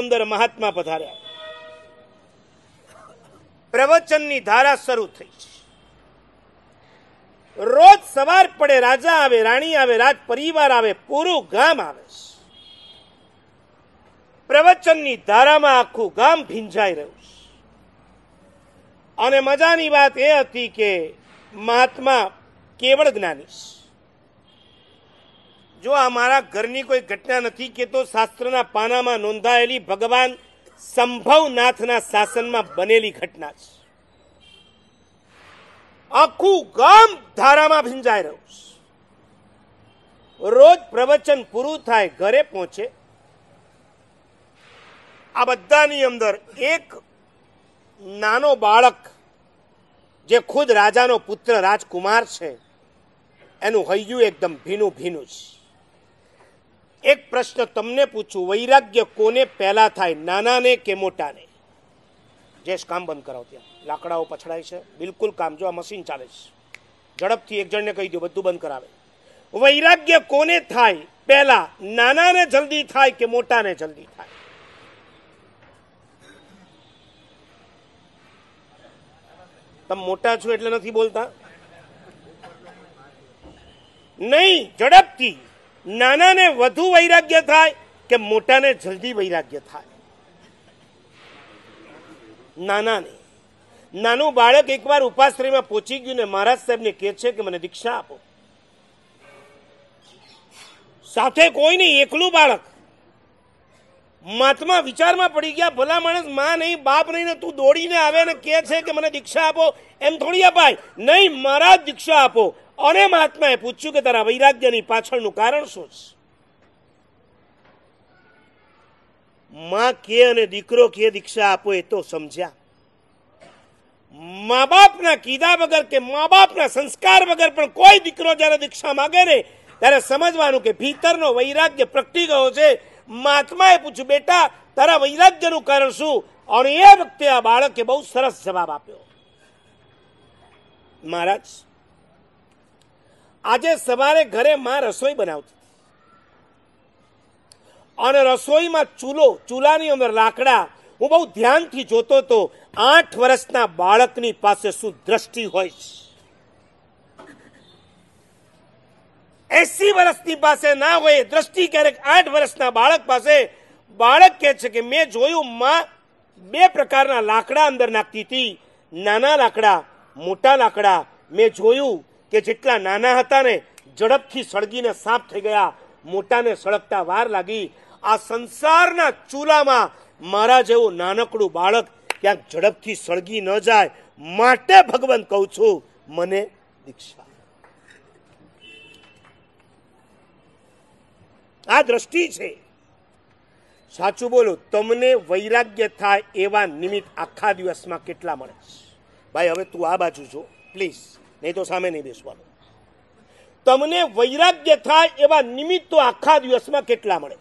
અંદર મહાત્મા પધાર્યા પ્રવચનની ધારા શરૂ થઈ રોજ સવાર પડે રાજા આવે રાણી આવે રાજ પરિવાર આવે પૂરું ગામ આવે પ્રવચનની ધારામાં આખું ગામ ભીંજાઈ રહ્યું છે અને મજાની વાત એ હતી કે મહાત્મા કેવળ જ્ઞાની છે જો અમારા ઘરની કોઈ ઘટના નથી કે તો શાસ્ત્રના પાનામાં નોંધાયેલી ભગવાન સંભવનાથના શાસનમાં બનેલી ઘટના છે આખું ગામ ધારામાં ભીંજાઈ રહ્યું છે રોજ પ્રવચન પૂરું થાય ઘરે પહોંચે આ બધાની અંદર એક નાનો બાળક જે ખુદ રાજાનો પુત્ર રાજકુમાર છે એનું હૈયું એકદમ ભીનું ભીનું છે એક પ્રશ્ન તમને પૂછું વૈરાગ્ય કોને પહેલાં થાય નાનાને કે મોટાને જેશ કામ બંધ કરાવો ત્યાં લાકડાઓ પછડાય છે બિલકુલ કામ જો આ મશીન ચાલે છે ઝડપથી એક જણને કહી દો બધું બંધ કરાવે વૈરાગ્ય કોને થાય પહેલા નાનાને જલ્દી થાય કે મોટાને જલ્દી થાય તમે મોટા છો એટલે નથી બોલતા નહીં ઝડપથી નાનાને વધુ વૈરાગ્ય થાય કે મોટાને જલ્દી વૈરાગ્ય થાય નાનાને નાનું બાળક એકવાર ઉપાશ્રયમાં પહોંચી ગયું ને મહારાજ સાહેબને કહે છે કે મને દીક્ષા આપો સાથે કોઈ નહીં એકલું બાળક માથમાં વિચારમાં પડી ગયા ભલા માણસ મા નહીં બાપ નહીં તું દોડીને આવે ને કે છે કે મને દીક્ષા આપો એમ થોડી અપાય નહીં મારા દીક્ષા આપો અને મહાત્માએ પૂછ્યું કે તારા વૈરાગ્યની પાછળનું કારણ શું છે માં કે અને દીકરો કે દીક્ષા આપો એ તો સમજ્યા મા બાપના કીધા વગર કે મા બાપના સંસ્કાર વગર પણ કોઈ દીકરો જ્યારે દીક્ષા માગે ને ત્યારે સમજવાનું કે ભીતરનો વૈરાગ્ય પ્રગટી ગયો છે મહાત્માએ પૂછ્યું બેટા તારા વૈરાગ્યનું કારણ શું અને એ વખતે આ બાળકે બહુ સરસ જવાબ આપ્યો મહારાજ આજે સવારે ઘરે મા રસોઈ બનાવતી અને રસોઈમાં ચૂલો ચૂલાની અંદર લાકડા હું બહુ ધ્યાનથી જોતો તો આઠ વર્ષના બાળકની પાસે શું દ્રષ્ટિ હોય એસી વર્ષની પાસે ના હોય દ્રષ્ટિ ક્યારેક આઠ વર્ષના બાળક પાસે બાળક કે છે કે મેં જોયું માં બે પ્રકારના લાકડા અંદર નાખતી હતી નાના લાકડા મોટા લાકડા મેં જોયું કે જેટલા નાના હતા ને ઝડપથી સળગીને સાફ થઈ ગયા મોટાને સળગતા વાર લાગી આ સંસારના ચૂલામાં મારા જેવું નાનકડું બાળક ક્યાંક ઝડપથી સળગી ન જાય માટે ભગવાન કહું છું મને દીક્ષા આ દ્રષ્ટિ છે સાચું બોલો તમને વૈરાગ્ય થાય એવા નિમિત્ત આખા દિવસમાં કેટલા મળે ભાઈ હવે તું આ બાજુ જો પ્લીઝ નહીં તો સામે નહીં બેસવાનું તમને વૈરાગ્ય થાય એવા નિમિત્તો આખા દિવસમાં કેટલા મળે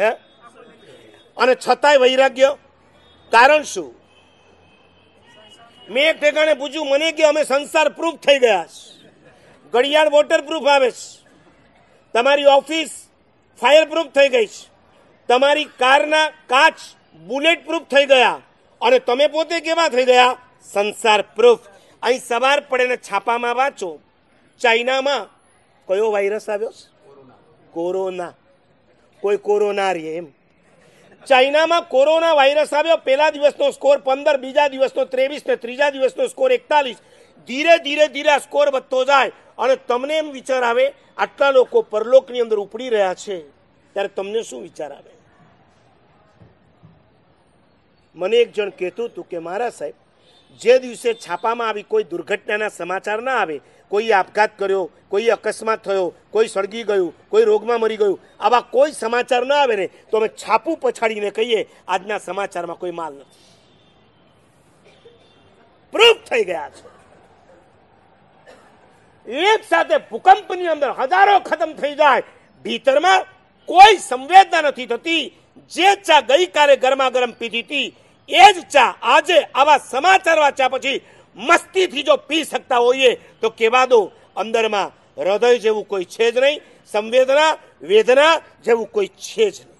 હે અને છતાંય વૈરાગ્ય કારણ શું મેં એક ઠેકાણે પૂછ્યું મને કે અમે સંસાર પ્રૂફ થઈ ગયા ઘડિયાળ વોટર પ્રૂફ આવે છે તમારી ઓફિસ ફાયર પ્રૂફ થઈ ગઈ છે તમારી કારના કાચ બુલેટ પ્રૂફ થઈ ગયા અને તમે પોતે કેવા થઈ ગયા સંસાર પ્રૂફ અહીં સવાર પડે ને છાપામાં વાંચો ચાઇનામાં કયો વાયરસ આવ્યો કોરોના કોઈ કોરોના રે એમ ચાઇનામાં કોરોના વાયરસ આવ્યો પહેલા દિવસનો સ્કોર પંદર બીજા દિવસનો ત્રેવીસ ને ત્રીજા દિવસનો સ્કોર એકતાલીસ ધીરે ધીરે ધીરે આ સ્કોર વધતો જાય અને તમને એમ વિચાર આવે આટલા લોકો પરલોકની અંદર ઉપડી રહ્યા છે ત્યારે તમને શું વિચાર આવે મને એક જણ કહેતું હતું કે મારા સાહેબ જે દિવસે છાપામાં આવી કોઈ દુર્ઘટનાના સમાચાર ના આવે કોઈ આપઘાત કર્યો કોઈ અકસ્માત થયો કોઈ સળગી ગયું કોઈ રોગમાં મરી ગયું આવા કોઈ સમાચાર ના આવે ને તો અમે છાપું પછાડીને કહીએ આજના સમાચારમાં કોઈ માલ નથી પ્રૂફ થઈ ગયા છો એક સાથે ભૂકંપની અંદર હજારો ખતમ થઈ જાય ભીતરમાં કોઈ સંવેદના નથી થતી જે ચા ગઈકાલે ગરમા ગરમ પીધી હતી એ જ ચા આજે આવા સમાચાર વાંચ્યા પછી મસ્તીથી જો પી શકતા હોઈએ તો કેવા દો અંદરમાં હૃદય જેવું કોઈ છે જ નહીં સંવેદના વેદના જેવું કોઈ છે જ નહીં